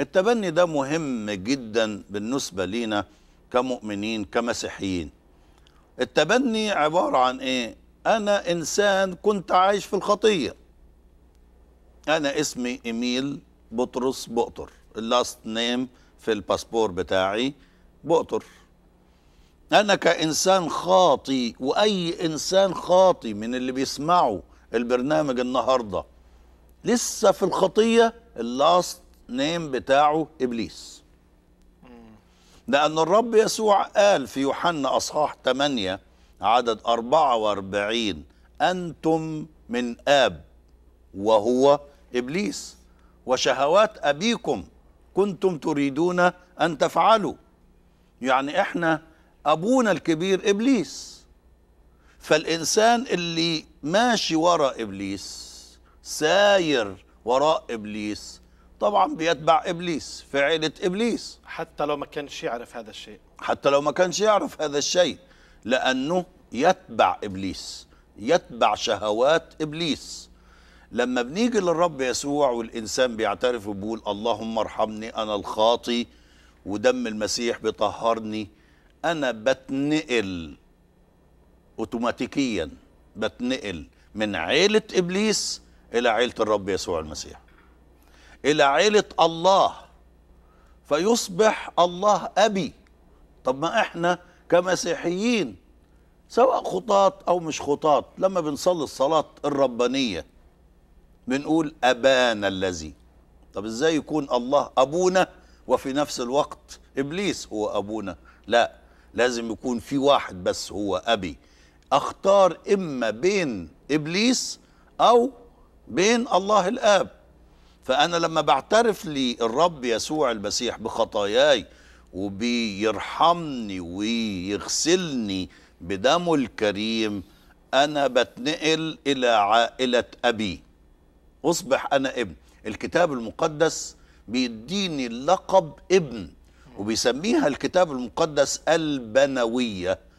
التبني ده مهم جدا بالنسبة لينا كمؤمنين كمسيحيين التبني عبارة عن ايه انا انسان كنت عايش في الخطية انا اسمي ايميل بطرس بقطر اللاست نيم في الباسبور بتاعي بقطر انا كانسان خاطي واي انسان خاطي من اللي بيسمعوا البرنامج النهارده لسه في الخطيه اللاست نيم بتاعه إبليس لأن الرب يسوع قال في يوحنا أصحاح 8 عدد 44 أنتم من آب وهو إبليس وشهوات أبيكم كنتم تريدون أن تفعلوا يعني إحنا أبونا الكبير إبليس فالإنسان اللي ماشي وراء إبليس ساير وراء إبليس طبعا بيتبع ابليس في عيله ابليس حتى لو ما كانش يعرف هذا الشيء حتى لو ما كانش يعرف هذا الشيء لانه يتبع ابليس يتبع شهوات ابليس لما بنيجي للرب يسوع والانسان بيعترف وبيقول اللهم ارحمني انا الخاطي ودم المسيح بيطهرني انا بتنقل اوتوماتيكيا بتنقل من عيله ابليس الى عيله الرب يسوع المسيح إلى عيلة الله فيصبح الله أبي طب ما إحنا كمسيحيين سواء خطاة أو مش خطاة لما بنصلي الصلاة الربانية بنقول أبانا الذي طب إزاي يكون الله أبونا وفي نفس الوقت إبليس هو أبونا لا لازم يكون في واحد بس هو أبي أختار إما بين إبليس أو بين الله الآب فأنا لما بعترف لي الرب يسوع المسيح بخطاياي وبيرحمني ويغسلني بدمه الكريم أنا بتنقل إلى عائلة أبي أصبح أنا ابن الكتاب المقدس بيديني لقب ابن وبيسميها الكتاب المقدس البنوية